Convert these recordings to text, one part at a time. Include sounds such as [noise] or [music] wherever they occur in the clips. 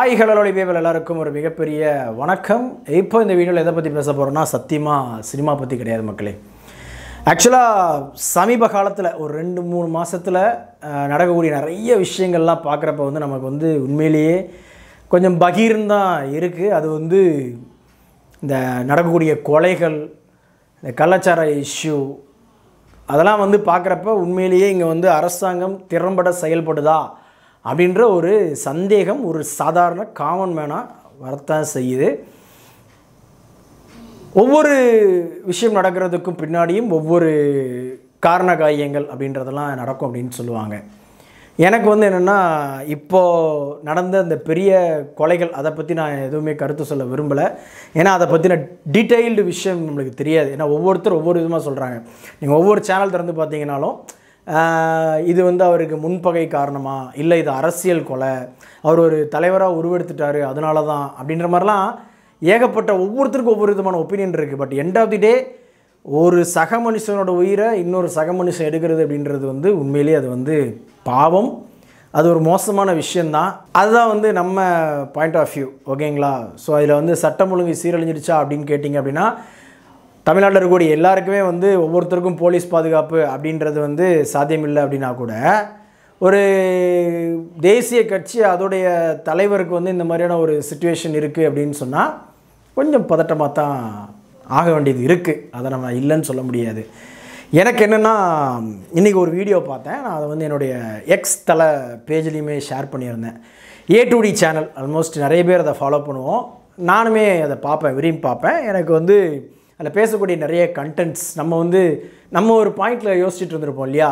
hi hello lolly எல்லாருக்கும் ஒரு மிகப்பெரிய வணக்கம் இப்போ இந்த வீடியோவில் எதை பற்றி பேச போகிறோன்னா சத்தியமாக சினிமா பற்றி கிடையாது மக்களே ஆக்சுவலாக சமீப காலத்தில் ஒரு ரெண்டு மூணு மாதத்தில் நடக்கக்கூடிய நிறைய விஷயங்கள்லாம் பார்க்குறப்ப வந்து நமக்கு வந்து உண்மையிலேயே கொஞ்சம் பகீர்ந்தான் தான் இருக்குது அது வந்து இந்த நடக்கக்கூடிய கொலைகள் இந்த கலாச்சார இஷ்யூ அதெல்லாம் வந்து பார்க்குறப்ப உண்மையிலேயே இங்கே வந்து அரசாங்கம் திறம்பட செயல்படுதா அப்படின்ற ஒரு சந்தேகம் ஒரு சாதாரண காமன் மேனாக வரத்தான் செய்யுது ஒவ்வொரு விஷயம் நடக்கிறதுக்கும் பின்னாடியும் ஒவ்வொரு காரண காரியங்கள் அப்படின்றதெல்லாம் நடக்கும் அப்படின்னு சொல்லுவாங்க எனக்கு வந்து என்னென்னா இப்போது நடந்த அந்த பெரிய கொலைகள் அதை பற்றி நான் எதுவுமே கருத்து சொல்ல விரும்பலை ஏன்னா அதை பற்றின டீட்டெயில்டு விஷயம் நம்மளுக்கு தெரியாது ஏன்னா ஒவ்வொருத்தர் ஒவ்வொரு விதமாக சொல்கிறாங்க நீங்கள் ஒவ்வொரு சேனல் திறந்து பார்த்தீங்கனாலும் இது வந்து அவருக்கு முன்பகை காரணமாக இல்லை இது அரசியல் கொலை அவர் ஒரு தலைவராக உருவெடுத்துட்டார் அதனால தான் அப்படின்ற மாதிரிலாம் ஏகப்பட்ட ஒவ்வொருத்தருக்கும் ஒவ்வொரு விதமான ஒப்பீனியன் இருக்குது but end of the day ஒரு சக மனுஷனோட உயிரை இன்னொரு சக மனுஷன் எடுக்கிறது அப்படின்றது வந்து உண்மையிலேயே அது வந்து பாவம் அது ஒரு மோசமான விஷயந்தான் அதுதான் வந்து நம்ம பாயிண்ட் ஆஃப் வியூ ஓகேங்களா ஸோ அதில் வந்து சட்டம் ஒழுங்கு சீரழிஞ்சிருச்சா அப்படின்னு கேட்டிங்க அப்படின்னா தமிழ்நாட்டில் இருக்கக்கூடிய எல்லாருக்குமே வந்து ஒவ்வொருத்தருக்கும் போலீஸ் பாதுகாப்பு அப்படின்றது வந்து சாத்தியமில்லை அப்படின்னா கூட ஒரு தேசிய கட்சி அதோடைய தலைவருக்கு வந்து இந்த மாதிரியான ஒரு சுச்சுவேஷன் இருக்குது அப்படின்னு சொன்னால் கொஞ்சம் பதட்டமாக தான் ஆக வேண்டியது இருக்குது அதை நம்ம இல்லைன்னு சொல்ல முடியாது எனக்கு என்னென்னா இன்றைக்கி ஒரு வீடியோ பார்த்தேன் நான் அதை வந்து என்னுடைய எக்ஸ் தலை பேஜ்லேயுமே ஷேர் பண்ணியிருந்தேன் ஏ டுடி சேனல் ஆல்மோஸ்ட் நிறைய பேர் அதை ஃபாலோ பண்ணுவோம் நானுமே அதை பார்ப்பேன் விரும்பி பார்ப்பேன் எனக்கு வந்து அதில் பேசக்கூடிய நிறைய கண்டென்ட்ஸ் நம்ம வந்து நம்ம ஒரு பாயிண்டில் யோசிச்சுட்டு இருந்திருப்போம் இல்லையா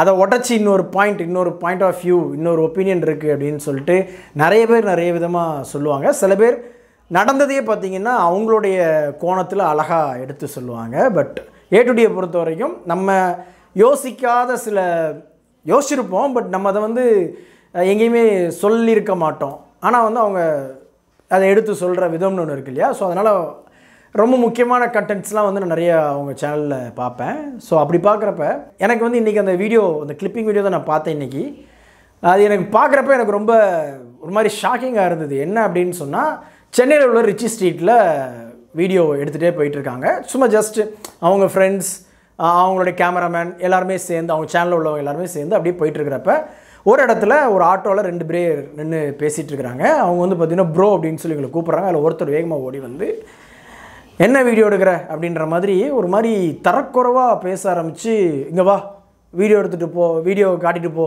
அதை உடச்சி இன்னொரு பாயிண்ட் இன்னொரு பாயிண்ட் ஆஃப் வியூ இன்னொரு ஒப்பீனியன் இருக்குது அப்படின்னு சொல்லிட்டு நிறைய பேர் நிறைய விதமாக சொல்லுவாங்க சில பேர் நடந்ததையே பார்த்திங்கன்னா அவங்களுடைய கோணத்தில் அழகாக எடுத்து சொல்லுவாங்க பட் ஏடுடியை பொறுத்த வரைக்கும் நம்ம யோசிக்காத சில யோசிச்சிருப்போம் பட் நம்ம அதை வந்து எங்கேயுமே சொல்லியிருக்க மாட்டோம் ஆனால் வந்து அவங்க அதை எடுத்து சொல்கிற விதம்னு ஒன்று இருக்கு இல்லையா ஸோ அதனால் ரொம்ப முக்கியமான கண்டென்ட்ஸ்லாம் வந்து நான் நிறைய அவங்க சேனலில் பார்ப்பேன் ஸோ அப்படி பார்க்குறப்ப எனக்கு வந்து இன்றைக்கி அந்த வீடியோ அந்த கிளிப்பிங் வீடியோ தான் நான் பார்த்தேன் இன்றைக்கி அது எனக்கு பார்க்குறப்ப எனக்கு ரொம்ப ஒரு மாதிரி ஷாக்கிங்காக இருந்தது என்ன அப்படின்னு சொன்னால் சென்னையில் உள்ள ரிச்சி ஸ்ட்ரீட்டில் வீடியோ எடுத்துகிட்டே போயிட்டுருக்காங்க சும்மா ஜஸ்ட்டு அவங்க ஃப்ரெண்ட்ஸ் அவங்களுடைய கேமராமேன் எல்லாருமே சேர்ந்து அவங்க சேனலில் உள்ளவங்க எல்லாருமே சேர்ந்து அப்படியே போயிட்டுருக்கிறப்ப ஒரு இடத்துல ஒரு ஆட்டோவில் ரெண்டு பேர் நின்று பேசிகிட்டு இருக்கிறாங்க அவங்க வந்து பார்த்திங்கன்னா ப்ரோ அப்படின்னு சொல்லி எங்களை கூப்பிட்றாங்க அதில் ஒருத்தர் வேகமாக ஓடி வந்து என்ன வீடியோ எடுக்கிற அப்படின்ற மாதிரி ஒரு மாதிரி தரக்குறைவாக பேச ஆரம்பித்து இங்கே வா வீடியோ எடுத்துகிட்டு போ வீடியோ காட்டிட்டு போ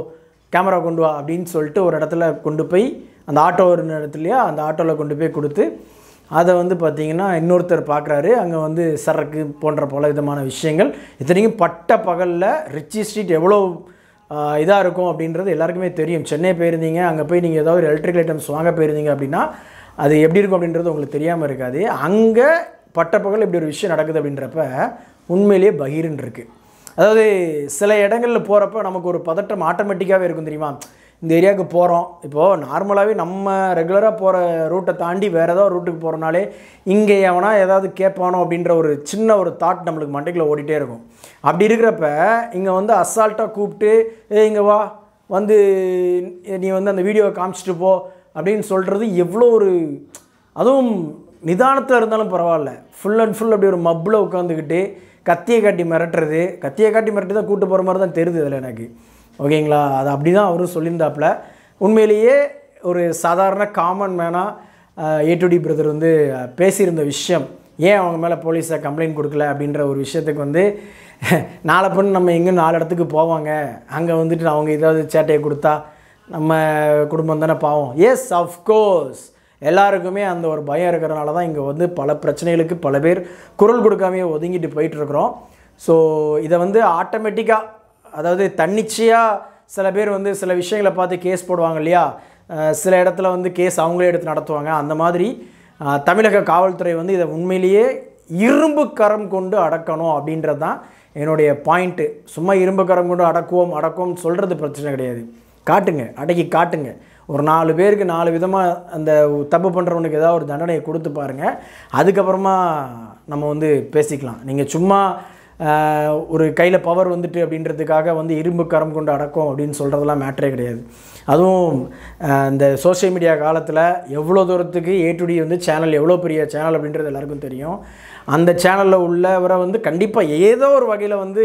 கேமரா கொண்டு வா அப்படின்னு சொல்லிட்டு ஒரு இடத்துல கொண்டு போய் அந்த ஆட்டோ ஒரு இடத்துலையா அந்த ஆட்டோவில் கொண்டு போய் கொடுத்து அதை வந்து பார்த்திங்கன்னா இன்னொருத்தர் பார்க்குறாரு அங்கே வந்து சரக்கு போன்ற பல விதமான விஷயங்கள் இத்தனைக்கும் பட்ட பகலில் ரிச்சி ஸ்ட்ரீட் எவ்வளோ இதாக இருக்கும் அப்படின்றது எல்லாருக்குமே தெரியும் சென்னை போயிருந்தீங்க அங்கே போய் நீங்கள் ஏதாவது ஒரு எலக்ட்ரிக்கல் ஐட்டம்ஸ் வாங்க போயிருந்தீங்க அப்படின்னா அது எப்படி இருக்கும் அப்படின்றது உங்களுக்கு தெரியாமல் இருக்காது அங்கே பட்டப்பகல் இப்படி ஒரு விஷயம் நடக்குது அப்படின்றப்ப உண்மையிலேயே பகீர்னு இருக்குது அதாவது சில இடங்களில் போகிறப்ப நமக்கு ஒரு பதட்டம் ஆட்டோமேட்டிக்காகவே இருக்கும் தெரியுமா இந்த ஏரியாவுக்கு போகிறோம் இப்போது நார்மலாகவே நம்ம ரெகுலராக போகிற ரூட்டை தாண்டி வேறு ஏதாவது ரூட்டுக்கு போகிறனாலே இங்கே எவனா ஏதாவது கேட்பானோ அப்படின்ற ஒரு சின்ன ஒரு தாட் நம்மளுக்கு மண்டைக்குள்ள ஓடிட்டே இருக்கும் அப்படி இருக்கிறப்ப இங்கே வந்து அசால்ட்டாக கூப்பிட்டு ஏ இங்கே வா வந்து நீ வந்து அந்த வீடியோவை காமிச்சிட்டு போ அப்படின்னு சொல்கிறது எவ்வளோ ஒரு அதுவும் நிதானத்தில் இருந்தாலும் பரவாயில்ல ஃபுல் அண்ட் ஃபுல் அப்படி ஒரு மப்பில் உட்காந்துக்கிட்டு கத்தியை காட்டி மிரட்டுறது கத்தியை காட்டி மிரட்டி தான் கூட்டு போகிற மாதிரி தான் தெரியுது இதில் எனக்கு ஓகேங்களா அது அப்படி தான் அவரும் சொல்லியிருந்தாப்புல உண்மையிலேயே ஒரு சாதாரண காமன் மேனாக டி பிரதர் வந்து பேசியிருந்த விஷயம் ஏன் அவங்க மேலே போலீஸை கம்ப்ளைண்ட் கொடுக்கல அப்படின்ற ஒரு விஷயத்துக்கு வந்து [laughs] நாளை பொண்ணு நம்ம எங்கேயும் நாலு இடத்துக்கு போவாங்க அங்கே வந்துட்டு அவங்க ஏதாவது சேட்டையை கொடுத்தா நம்ம குடும்பம் தானே பாவம் எஸ் ஆஃப்கோர்ஸ் எல்லாருக்குமே அந்த ஒரு பயம் இருக்கிறனால தான் இங்கே வந்து பல பிரச்சனைகளுக்கு பல பேர் குரல் கொடுக்காமையே ஒதுங்கிட்டு போயிட்டுருக்குறோம் ஸோ இதை வந்து ஆட்டோமேட்டிக்காக அதாவது தன்னிச்சையாக சில பேர் வந்து சில விஷயங்களை பார்த்து கேஸ் போடுவாங்க இல்லையா சில இடத்துல வந்து கேஸ் அவங்களே எடுத்து நடத்துவாங்க அந்த மாதிரி தமிழக காவல்துறை வந்து இதை உண்மையிலேயே இரும்பு கரம் கொண்டு அடக்கணும் அப்படின்றது தான் என்னுடைய பாயிண்ட்டு சும்மா இரும்பு கரம் கொண்டு அடக்குவோம் அடக்குவோம் சொல்கிறது பிரச்சனை கிடையாது காட்டுங்க அடக்கி காட்டுங்க ஒரு நாலு பேருக்கு நாலு விதமாக அந்த தப்பு பண்ணுறவனுக்கு ஏதாவது ஒரு தண்டனையை கொடுத்து பாருங்கள் அதுக்கப்புறமா நம்ம வந்து பேசிக்கலாம் நீங்கள் சும்மா ஒரு கையில் பவர் வந்துட்டு அப்படின்றதுக்காக வந்து இரும்பு கரம் கொண்டு அடக்கும் அப்படின்னு சொல்கிறதெல்லாம் மேட்ரே கிடையாது அதுவும் இந்த சோஷியல் மீடியா காலத்தில் எவ்வளோ தூரத்துக்கு ஏ டு டி வந்து சேனல் எவ்வளோ பெரிய சேனல் அப்படின்றது எல்லாருக்கும் தெரியும் அந்த சேனலில் உள்ளவரை வந்து கண்டிப்பாக ஏதோ ஒரு வகையில் வந்து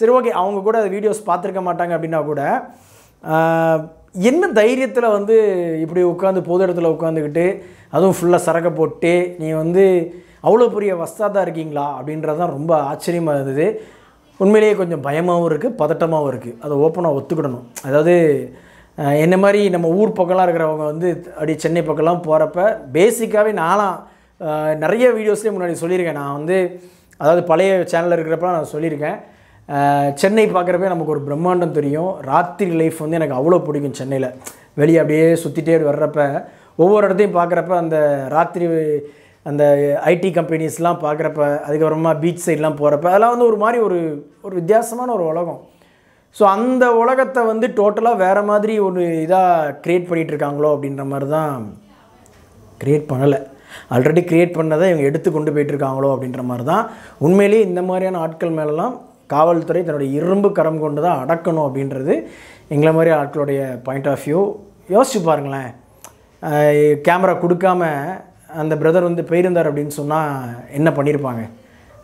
சரி ஓகே அவங்க கூட வீடியோஸ் பார்த்துருக்க மாட்டாங்க அப்படின்னா கூட என்ன தைரியத்தில் வந்து இப்படி உட்காந்து பொது இடத்துல உட்காந்துக்கிட்டு அதுவும் ஃபுல்லாக சரக்கை போட்டு நீ வந்து அவ்வளோ பெரிய வஸ்தாதாக இருக்கீங்களா அப்படின்றது தான் ரொம்ப ஆச்சரியமாக இருந்தது உண்மையிலேயே கொஞ்சம் பயமாகவும் இருக்குது பதட்டமாகவும் இருக்குது அதை ஓப்பனாக ஒத்துக்கிடணும் அதாவது என்ன மாதிரி நம்ம ஊர் பக்கம்லாம் இருக்கிறவங்க வந்து அப்படி சென்னை பக்கம்லாம் போகிறப்ப பேசிக்காகவே நானும் நிறைய வீடியோஸ்லேயே முன்னாடி சொல்லியிருக்கேன் நான் வந்து அதாவது பழைய சேனலில் இருக்கிறப்பலாம் நான் சொல்லியிருக்கேன் சென்னை பார்க்குறப்பே நமக்கு ஒரு பிரம்மாண்டம் தெரியும் ராத்திரி லைஃப் வந்து எனக்கு அவ்வளோ பிடிக்கும் சென்னையில் வெளியே அப்படியே சுற்றிட்டே வர்றப்ப ஒவ்வொரு இடத்தையும் பார்க்குறப்ப அந்த ராத்திரி அந்த ஐடி கம்பெனிஸ்லாம் பார்க்குறப்ப அதுக்கப்புறமா பீச் சைட்லாம் போகிறப்ப அதெல்லாம் வந்து ஒரு மாதிரி ஒரு ஒரு வித்தியாசமான ஒரு உலகம் ஸோ அந்த உலகத்தை வந்து டோட்டலாக வேறு மாதிரி ஒரு இதாக க்ரியேட் பண்ணிகிட்டு இருக்காங்களோ அப்படின்ற மாதிரி தான் க்ரியேட் பண்ணலை ஆல்ரெடி க்ரியேட் பண்ணதை இவங்க எடுத்து கொண்டு போயிட்டுருக்காங்களோ அப்படின்ற மாதிரி தான் உண்மையிலேயே இந்த மாதிரியான ஆட்கள் மேலெலாம் காவல்துறை தன்னுடைய இரும்பு கரம் கொண்டு தான் அடக்கணும் அப்படின்றது எங்களை மாதிரி ஆட்களுடைய பாயிண்ட் ஆஃப் வியூ யோசிச்சு பாருங்களேன் கேமரா கொடுக்காம அந்த பிரதர் வந்து போயிருந்தார் அப்படின்னு சொன்னால் என்ன பண்ணியிருப்பாங்க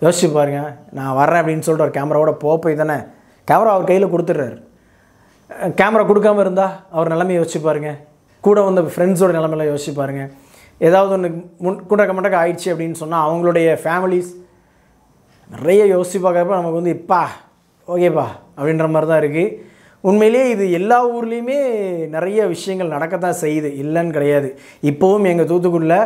யோசிச்சு பாருங்க நான் வரேன் அப்படின்னு சொல்லிட்டு ஒரு கேமராவோட போய் தானே கேமரா அவர் கையில் கொடுத்துட்றாரு கேமரா கொடுக்காம இருந்தால் அவர் நிலமையை யோசிச்சு பாருங்கள் கூட வந்த ஃப்ரெண்ட்ஸோட நிலமையெல்லாம் யோசிச்சு பாருங்கள் ஏதாவது ஒன்று முன் கூட கமெண்டாக ஆயிடுச்சு அப்படின்னு சொன்னால் அவங்களுடைய ஃபேமிலிஸ் நிறைய யோசித்து பார்க்குறப்ப நமக்கு வந்து இப்பா ஓகேப்பா அப்படின்ற மாதிரி தான் இருக்குது உண்மையிலே இது எல்லா ஊர்லேயுமே நிறைய விஷயங்கள் நடக்கத்தான் செய்யுது இல்லைன்னு கிடையாது இப்போவும் எங்கள் தூத்துக்குடியில்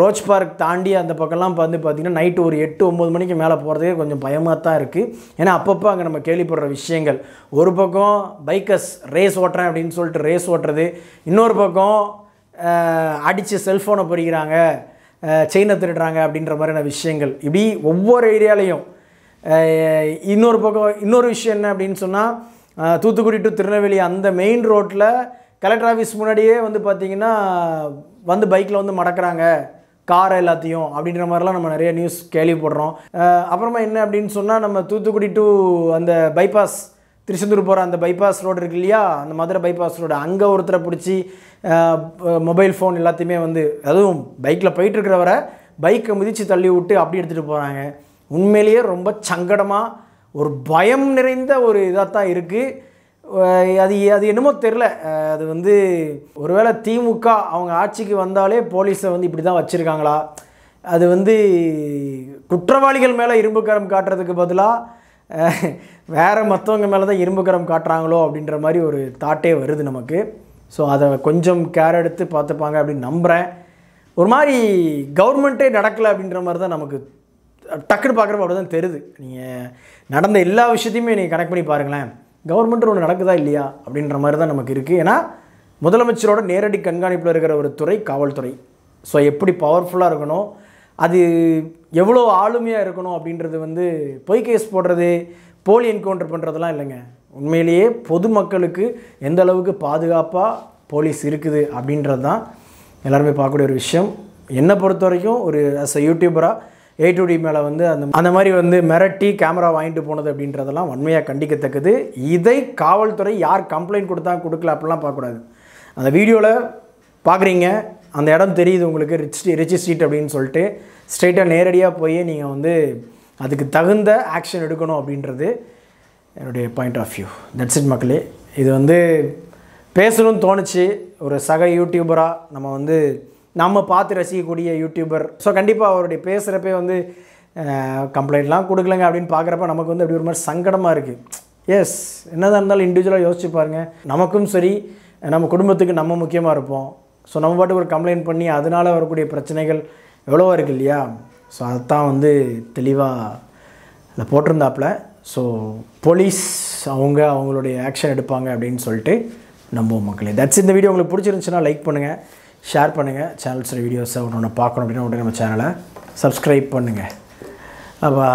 ரோச் பார்க் தாண்டி அந்த பக்கம்லாம் வந்து பார்த்திங்கன்னா நைட்டு ஒரு எட்டு ஒம்பது மணிக்கு மேலே போகிறதுக்கே கொஞ்சம் பயமாக தான் இருக்குது ஏன்னா அப்பப்போ அங்கே நம்ம கேள்விப்படுற விஷயங்கள் ஒரு பக்கம் பைக்கர்ஸ் ரேஸ் ஓட்டுறேன் அப்படின்னு சொல்லிட்டு ரேஸ் ஓட்டுறது இன்னொரு பக்கம் அடித்து செல்ஃபோனை பொறிக்கிறாங்க செயினை திருடுறாங்க அப்படின்ற மாதிரியான விஷயங்கள் இப்படி ஒவ்வொரு ஏரியாலையும் இன்னொரு பக்கம் இன்னொரு விஷயம் என்ன அப்படின்னு சொன்னால் தூத்துக்குடி டு திருநெல்வேலி அந்த மெயின் ரோட்டில் கலெக்டர் ஆஃபீஸ் முன்னாடியே வந்து பார்த்திங்கன்னா வந்து பைக்கில் வந்து மடக்கிறாங்க கார் எல்லாத்தையும் அப்படின்ற மாதிரிலாம் நம்ம நிறைய நியூஸ் கேள்விப்படுறோம் அப்புறமா என்ன அப்படின்னு சொன்னால் நம்ம தூத்துக்குடி டு அந்த பைபாஸ் திருச்செந்தூர் போகிற அந்த பைபாஸ் ரோடு இருக்கு இல்லையா அந்த மதுரை பைபாஸ் ரோடு அங்கே ஒருத்தரை பிடிச்சி மொபைல் ஃபோன் எல்லாத்தையுமே வந்து அதுவும் பைக்கில் போயிட்டுருக்கிறவரை பைக்கை மிதித்து தள்ளி விட்டு அப்படி எடுத்துகிட்டு போகிறாங்க உண்மையிலேயே ரொம்ப சங்கடமாக ஒரு பயம் நிறைந்த ஒரு இதாக தான் இருக்குது அது அது என்னமோ தெரில அது வந்து ஒருவேளை திமுக அவங்க ஆட்சிக்கு வந்தாலே போலீஸை வந்து இப்படி தான் வச்சுருக்காங்களா அது வந்து குற்றவாளிகள் மேலே இரும்பு காட்டுறதுக்கு பதிலாக வேறு மற்றவங்க மேலே தான் இரும்புக்கரம் காட்டுறாங்களோ அப்படின்ற மாதிரி ஒரு தாட்டே வருது நமக்கு ஸோ அதை கொஞ்சம் கேர் எடுத்து பார்த்துப்பாங்க அப்படின்னு நம்புகிறேன் ஒரு மாதிரி கவர்மெண்ட்டே நடக்கலை அப்படின்ற மாதிரி தான் நமக்கு டக்குன்னு பார்க்குறப்ப அப்படி தான் தெரியுது நீங்கள் நடந்த எல்லா விஷயத்தையுமே நீங்கள் கனெக்ட் பண்ணி பாருங்களேன் கவர்மெண்ட் ஒன்று நடக்குதா இல்லையா அப்படின்ற மாதிரி தான் நமக்கு இருக்குது ஏன்னா முதலமைச்சரோட நேரடி கண்காணிப்பில் இருக்கிற ஒரு துறை காவல்துறை ஸோ எப்படி பவர்ஃபுல்லாக இருக்கணும் அது எவ்வளோ ஆளுமையாக இருக்கணும் அப்படின்றது வந்து பொய் கேஸ் போடுறது போலி என்கவுண்டர் பண்ணுறதுலாம் இல்லைங்க உண்மையிலேயே பொதுமக்களுக்கு எந்த அளவுக்கு பாதுகாப்பாக போலீஸ் இருக்குது அப்படின்றது தான் எல்லாருமே பார்க்கக்கூடிய ஒரு விஷயம் என்னை பொறுத்த வரைக்கும் ஒரு அஸ் அ யூடியூபராக ஏ டு டி மேலே வந்து அந்த அந்த மாதிரி வந்து மிரட்டி கேமரா வாங்கிட்டு போனது அப்படின்றதெல்லாம் உண்மையாக கண்டிக்கத்தக்கது இதை காவல்துறை யார் கம்ப்ளைண்ட் கொடுத்தா கொடுக்கல அப்படிலாம் பார்க்கக்கூடாது அந்த வீடியோவில் பார்க்குறீங்க அந்த இடம் தெரியுது உங்களுக்கு ரிச் ரிச் ஸ்ட்ரீட் அப்படின்னு சொல்லிட்டு ஸ்ட்ரெயிட்டாக நேரடியாக போய் நீங்கள் வந்து அதுக்கு தகுந்த ஆக்ஷன் எடுக்கணும் அப்படின்றது என்னுடைய point of view that's it மக்களே இது வந்து பேசணும்னு தோணுச்சு ஒரு சக யூடியூபராக நம்ம வந்து நம்ம பார்த்து ரசிக்கக்கூடிய யூடியூபர் ஸோ கண்டிப்பாக அவருடைய பேசுகிறப்பே வந்து கம்ப்ளைண்ட்லாம் கொடுக்கலங்க அப்படின்னு பார்க்குறப்ப நமக்கு வந்து அப்படி ஒரு மாதிரி சங்கடமாக இருக்குது எஸ் என்னதான் இருந்தாலும் இண்டிவிஜுவலாக யோசிச்சு பாருங்கள் நமக்கும் சரி நம்ம குடும்பத்துக்கு நம்ம முக்கியமாக இருப்போம் ஸோ நம்ம பாட்டு ஒரு கம்ப்ளைண்ட் பண்ணி அதனால் வரக்கூடிய பிரச்சனைகள் எவ்வளோ இருக்குது இல்லையா ஸோ அதுதான் வந்து தெளிவாக அதில் போட்டிருந்தாப்புல ஸோ போலீஸ் அவங்க அவங்களுடைய ஆக்ஷன் எடுப்பாங்க அப்படின்னு சொல்லிட்டு நம்புவோம் மக்களே தட்ஸ் இந்த வீடியோ உங்களுக்கு பிடிச்சிருந்துச்சுன்னா லைக் பண்ணுங்கள் ஷேர் பண்ணுங்கள் சேனல்ஸில் வீடியோஸை ஒன்று ஒன்று பார்க்கணும் அப்படின்னா உடனே நம்ம சேனலை சப்ஸ்கிரைப் பண்ணுங்கள் அப்பா